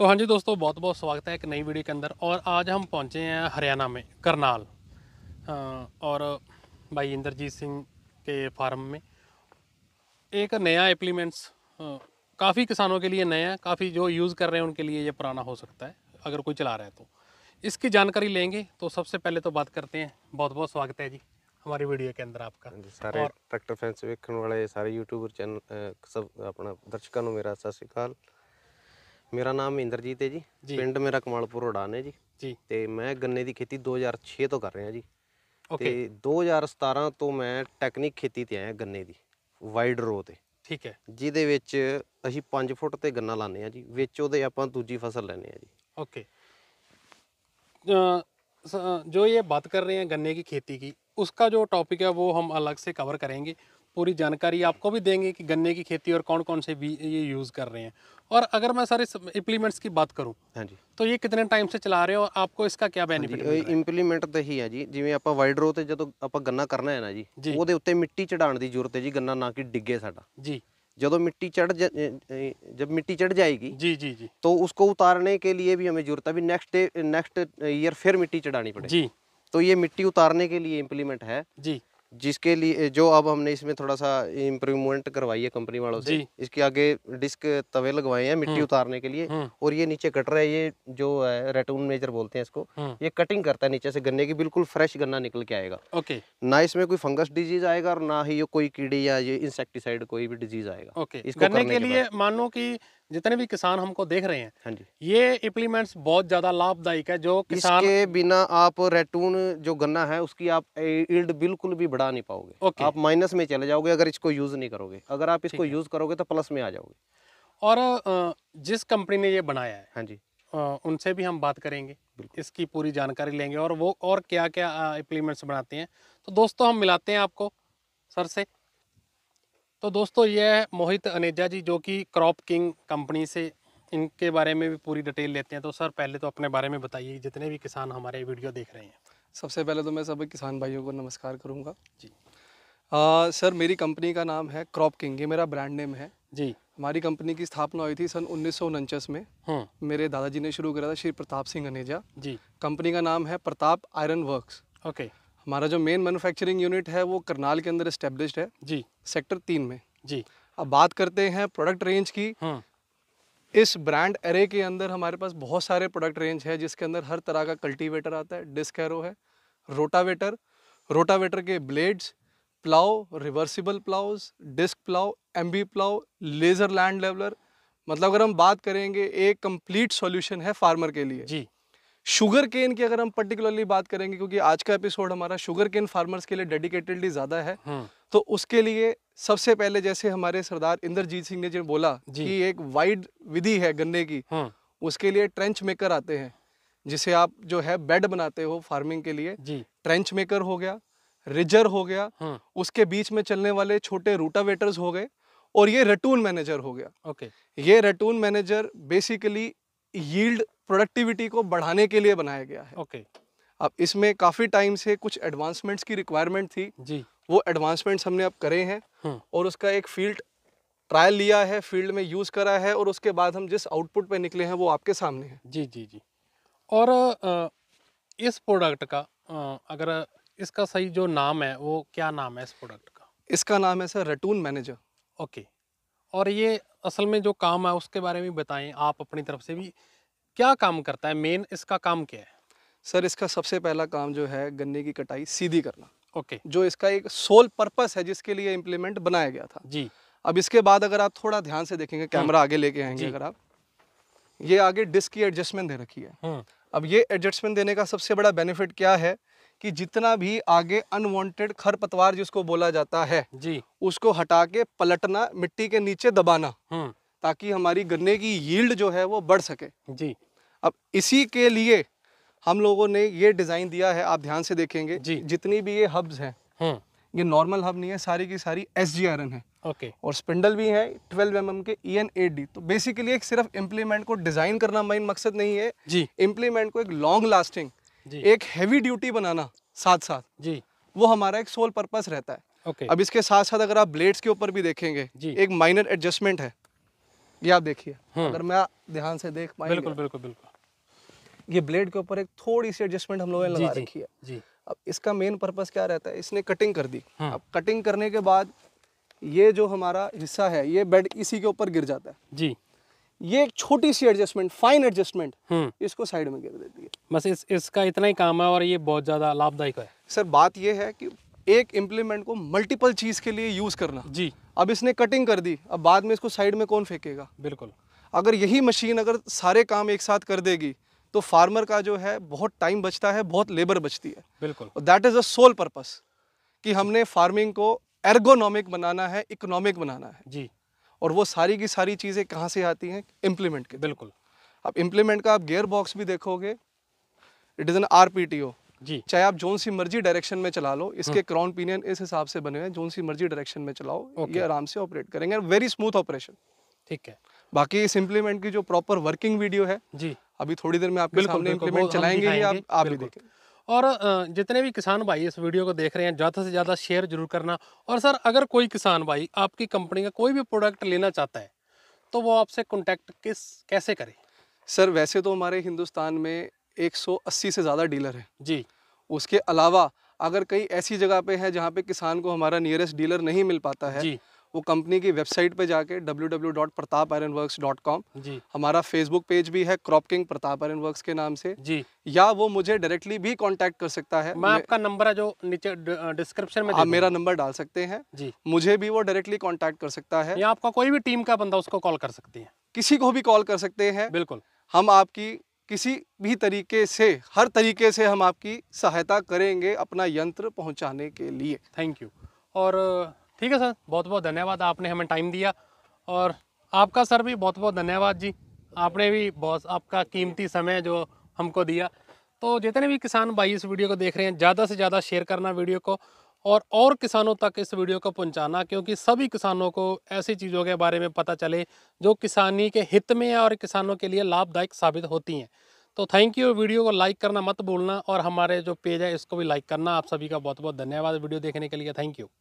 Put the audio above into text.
तो हाँ जी दोस्तों बहुत बहुत स्वागत है एक नई वीडियो के अंदर और आज हम पहुंचे हैं हरियाणा में करनाल हाँ, और भाई इंद्रजीत सिंह के फार्म में एक नया एप्लीमेंट्स हाँ, काफ़ी किसानों के लिए नया काफ़ी जो यूज़ कर रहे हैं उनके लिए ये पुराना हो सकता है अगर कोई चला रहा है तो इसकी जानकारी लेंगे तो सबसे पहले तो बात करते हैं बहुत बहुत स्वागत है जी हमारी वीडियो के अंदर आपका ਸਾਰੇ ਟਰੈਕਟਰ ਫੈਂਸ ਵੇਖਣ ਵਾਲੇ ਸਾਰੇ ਯੂਟਿਊਬਰ ਚੈਨਲ ਸਭ ਆਪਣਾ ਦਰਸ਼ਕਾਂ ਨੂੰ ਮੇਰਾ ਸਤਿ ਮੇਰਾ ਨਾਮ ਇੰਦਰਜੀਤ ਹੈ ਜੀ ਪਿੰਡ ਮੇਰਾ ਕਮਾਲਪੁਰ ਉਡਾਨ ਹੈ ਜੀ ਜੀ ਤੇ ਮੈਂ ਗੰਨੇ ਦੀ ਖੇਤੀ 2006 ਤੋਂ ਕਰ ਰਿਹਾ ਜੀ ਤੇ 2017 ਤੋਂ ਮੈਂ ਟੈਕਨਿਕ ਖੇਤੀ ਤੇ ਆਇਆ ਗੰਨੇ ਦੀ ਵਾਈਡ ਰੋ ਤੇ ਠੀਕ ਹੈ ਜਿਹਦੇ ਵਿੱਚ ਅਸੀਂ 5 ਫੁੱਟ ਤੇ ਗੰਨਾ ਲਾਉਂਦੇ ਆ ਜੀ ਵਿੱਚ ਉਹਦੇ ਆਪਾਂ ਦੂਜੀ ਫਸਲ ਲੈਂਦੇ ਆ ਜੀ ਓਕੇ ਜੋ ਇਹ ਬਾਤ ਕਰ ਰਹੇ ਹਾਂ ਗੰਨੇ ਦੀ ਖੇਤੀ ਦੀ ਉਸ ਦਾ ਜੋ जो ਹੈ ਉਹ वो ਅਲੱਗ ਸੇ ਕਵਰ ਕਰਾਂਗੇ पूरी जानकारी आपको भी देंगे कि गन्ने की खेती और कौन कौन से ये यूज़ कर रहे हैं और अगर मैं सारे इम्प्लीमेंट्स की बात करूँ हाँ जी तो ये कितने टाइम से चला रहे हो और आपको इसका क्या बेनिफिट ਇੰਪਲੀਮੈਂਟ ਤਾਂ ਹੀ ਹੈ ਜੀ ਜਿਵੇਂ ਆਪਾਂ ਵਾਈਡ ਰੋ ਤੇ ਜਦੋਂ ਆਪਾਂ ਗੰਨਾ ਕਰਨਾ ਹੈ ਨਾ ਜੀ ਜੀ। ਉਹਦੇ ਉੱਤੇ ਮਿੱਟੀ ਚੜਾਉਣ ਦੀ ਜ਼ਰੂਰਤ ਹੈ ਜੀ ਗੰਨਾ ਨਾ ਕਿ ਡਿੱਗੇ ਸਾਡਾ जी ਜਦੋਂ ਮਿੱਟੀ ਚੜ ਜਦ ਮਿੱਟੀ ਚੜ ਜਾएगी जी जी जी तो उसको उतारने के लिए भी हमें जरूरत है अभी नेक्स्ट डे नेक्स्ट ईयर फिर मिट्टी चढ़ानी पड़ेगी जी तो ये मिट्टी उतारने के लिए इम्प्लीमेंट है जी जिसके लिए जो अब हमने इसमें थोड़ा सा इम्प्रूवमेंट करवाई है कंपनी वालों से इसके आगे डिस्क तवे लगवाए हैं मिट्टी हम्म। उतारने के लिए हम्म। और ये नीचे कट रहा है ये जो है रेटून मेजर बोलते हैं इसको हम्म। ये कटिंग करता है नीचे से गन्ने की बिल्कुल फ्रेश गन्ना निकल के आएगा ओके ना इसमें कोई फंगस डिजीज आएगा और ना ही ये कोई कीड़ी या ये इंसेक्टिसाइड कोई भी डिजीज आएगा ओके इसको करने के लिए मानो की जितने भी किसान हमको देख रहे हैं हाँ जी ये इम्प्लीमेंट्स बहुत ज़्यादा लाभदायक है जो किसान के बिना आप रेटून जो गन्ना है उसकी आप ईल्ड बिल्कुल भी बढ़ा नहीं पाओगे ओके आप माइनस में चले जाओगे अगर इसको यूज़ नहीं करोगे अगर आप इसको यूज़ करोगे तो प्लस में आ जाओगे और जिस कंपनी ने ये बनाया है हाँ जी उनसे भी हम बात करेंगे इसकी पूरी जानकारी लेंगे और वो और क्या क्या इम्प्लीमेंट्स बनाते हैं तो दोस्तों हम मिलाते हैं आपको सर से तो दोस्तों ये है मोहित अनेजा जी जो कि क्रॉप किंग कंपनी से इनके बारे में भी पूरी डिटेल लेते हैं तो सर पहले तो अपने बारे में बताइए जितने भी किसान हमारे वीडियो देख रहे हैं सबसे पहले तो मैं सभी किसान भाइयों को नमस्कार करूँगा जी आ, सर मेरी कंपनी का नाम है क्रॉप किंग ये मेरा ब्रांड नेम है जी हमारी कंपनी की स्थापना हुई थी सन उन्नीस में हम्म। मेरे दादाजी ने शुरू करा था श्री प्रताप सिंह अनेजा जी कंपनी का नाम है प्रताप आयरन वर्क ओके हमारा जो मेन मैन्युफैक्चरिंग यूनिट है वो करनाल के अंदर इस्टेब्लिश है जी सेक्टर तीन में जी अब बात करते हैं प्रोडक्ट रेंज की हाँ। इस ब्रांड एरे के अंदर हमारे पास बहुत सारे प्रोडक्ट रेंज है जिसके अंदर हर तरह का कल्टीवेटर आता है डिस्क एरो है रोटावेटर रोटावेटर के blades plough reversible ploughs disc plough MB plough laser land leveller मतलब अगर हम बात करेंगे एक कंप्लीट सॉल्यूशन है फार्मर के लिए जी शुगर केन की अगर हम पर्टिकुलरली बात करेंगे क्योंकि आज का एपिसोड हमारा शुगर केन फार्मर्स के लिए डेडिकेटेडली ज़्यादा है हम्म। तो उसके लिए सबसे पहले जैसे हमारे सरदार इंद्रजीत सिंह ने जो बोला कि एक वाइड विधि है गन्ने की हम्म। उसके लिए ट्रेंच मेकर आते हैं जिसे आप जो है बेड बनाते हो फार्मिंग के लिए जी ट्रेंच मेकर हो गया रिजर हो गया हम्म। उसके बीच में चलने वाले छोटे रूटावेटर्स हो गए और ये रटून मैनेजर हो गया ओके ये ratoon manager basically yield productivity को बढ़ाने के लिए बनाया गया है ओके अब इसमें काफ़ी टाइम से कुछ एडवांसमेंट्स की रिक्वायरमेंट थी जी वो एडवांसमेंट्स हमने अब करे हैं हम्म। और उसका एक फील्ड ट्रायल लिया है फील्ड में यूज़ करा है और उसके बाद हम जिस आउटपुट पे निकले हैं वो आपके सामने है जी जी जी और इस प्रोडक्ट का अगर इसका सही जो नाम है वो क्या नाम है इस प्रोडक्ट का इसका नाम है सर रेटून मैनेजर ओके और ये असल में जो काम है उसके बारे में बताएं आप अपनी तरफ से भी क्या काम करता है मेन इसका काम क्या है सर इसका सबसे पहला काम जो है गन्ने की कटाई सीधी करना ओके okay. जो इसका एक सोल पर्पस है जिसके लिए इम्प्लीमेंट बनाया गया था जी अब इसके बाद अगर आप थोड़ा ध्यान से देखेंगे हम्म। कैमरा आगे लेके आएंगे अगर आप ये आगे डिस्क की एडजस्टमेंट दे रखी है हम्म। अब ये एडजस्टमेंट देने का सबसे बड़ा बेनिफिट क्या है कि जितना भी आगे अनवांटेड खरपतवार जिसको बोला जाता है जी उसको हटा के पलटना मिट्टी के नीचे दबाना हम्म। ताकि हमारी गन्ने की यील्ड जो है वो बढ़ सके जी अब इसी के लिए हम लोगों ने ये डिज़ाइन दिया है आप ध्यान से देखेंगे जी जितनी भी ये हब्स हैं हम्म। ये नॉर्मल हब नहीं है सारी की सारी एस जी आर एन है ओके और स्पिंडल भी है 12 एम mm के ई एन एट डी तो बेसिकली एक सिर्फ इम्प्लीमेंट को डिज़ाइन करना मेन मकसद नहीं है जी इम्प्लीमेंट को एक लॉन्ग लास्टिंग एक हैवी ड्यूटी बनाना साथ साथ जी वो हमारा एक सोल पर्पस रहता है ओके अब इसके साथ साथ अगर आप ब्लेड्स के ऊपर भी देखेंगे जी एक माइनर एडजस्टमेंट है ये आप देखिए हम्म। अगर मैं ध्यान से देख पाए बिल्कुल बिल्कुल बिल्कुल ये ब्लेड के ऊपर एक थोड़ी सी एडजस्टमेंट हम लोगों ने लगा रखी है जी अब इसका मेन पर्पस क्या रहता है इसने कटिंग कर दी हाँ। अब कटिंग करने के बाद ये जो हमारा हिस्सा है ये बेड इसी के ऊपर गिर जाता है जी ये एक छोटी सी एडजस्टमेंट फाइन एडजस्टमेंट इसको साइड में गिर देती है बस इस इसका इतना ही काम है और ये बहुत ज़्यादा लाभदायक है सर बात यह है कि एक इम्प्लीमेंट को मल्टीपल चीज़ के लिए यूज़ करना जी अब इसने कटिंग कर दी अब बाद में इसको साइड में कौन फेंकेगा बिल्कुल अगर यही मशीन अगर सारे काम एक साथ कर देगी तो फार्मर का जो है बहुत टाइम बचता है बहुत लेबर बचती है बिल्कुल that is a sole purpose कि हमने फार्मिंग को एर्गोनॉमिक बनाना है इकोनॉमिक बनाना है जी और वो सारी की सारी चीज़ें कहाँ से आती हैं इम्प्लीमेंट के बिल्कुल अब इम्प्लीमेंट का आप गेयर बॉक्स भी देखोगे it is N R G चाहे आप जोन सी मर्जी डायरेक्शन में चला लो इसके क्राउन हम्म। पिनियन इस हिसाब से बने हुए हैं जोन सी मर्जी डायरेक्शन में चलाओ okay. ये आराम से ऑपरेट करेंगे वेरी स्मूथ ऑपरेशन ठीक है बाकी इस इम्प्लीमेंट की जो प्रॉपर वर्किंग वीडियो है जी अभी थोड़ी देर में आप बिल्कुल, इम्प्लीमेंट चलाएंगे आप भी देखें और जितने भी किसान भाई इस वीडियो को देख रहे हैं ज़्यादा से ज़्यादा शेयर जरूर करना और सर अगर कोई किसान भाई आपकी कंपनी का कोई भी प्रोडक्ट लेना चाहता है तो वो आपसे कॉन्टैक्ट किस कैसे करें सर वैसे तो हमारे हिंदुस्तान में 180 से ज़्यादा डीलर हैं जी उसके अलावा अगर कई ऐसी जगह पे है जहाँ पे किसान को हमारा नियरेस्ट डीलर नहीं मिल पाता है जी वो कंपनी की वेबसाइट पे जाके W W dot dot Pratap work com जी हमारा फेसबुक पेज भी है crop king Pratap iron work के नाम से जी या वो मुझे डायरेक्टली भी कांटेक्ट कर सकता है मैं आपका नंबर है जो नीचे डिस्क्रिप्शन में आप हाँ, मेरा नंबर डाल सकते हैं जी मुझे भी वो डायरेक्टली कांटेक्ट कर सकता है या आपका कोई भी टीम का बंदा उसको कॉल कर सकती है किसी को भी कॉल कर सकते हैं बिल्कुल हम आपकी किसी भी तरीके से हर तरीके से हम आपकी सहायता करेंगे अपना यंत्र पहुंचाने के लिए थैंक यू और ठीक है सर बहुत बहुत धन्यवाद आपने हमें टाइम दिया और आपका सर भी बहुत बहुत धन्यवाद जी आपने भी बहुत आपका कीमती समय जो हमको दिया तो जितने भी किसान भाई इस वीडियो को देख रहे हैं ज़्यादा से ज़्यादा शेयर करना वीडियो को और और किसानों तक इस वीडियो को पहुंचाना क्योंकि सभी किसानों को ऐसी चीज़ों के बारे में पता चले जो किसानी के हित में है और किसानों के लिए लाभदायक साबित होती हैं तो थैंक यू वीडियो को लाइक करना मत भूलना और हमारे जो पेज है इसको भी लाइक करना आप सभी का बहुत बहुत धन्यवाद वीडियो देखने के लिए थैंक यू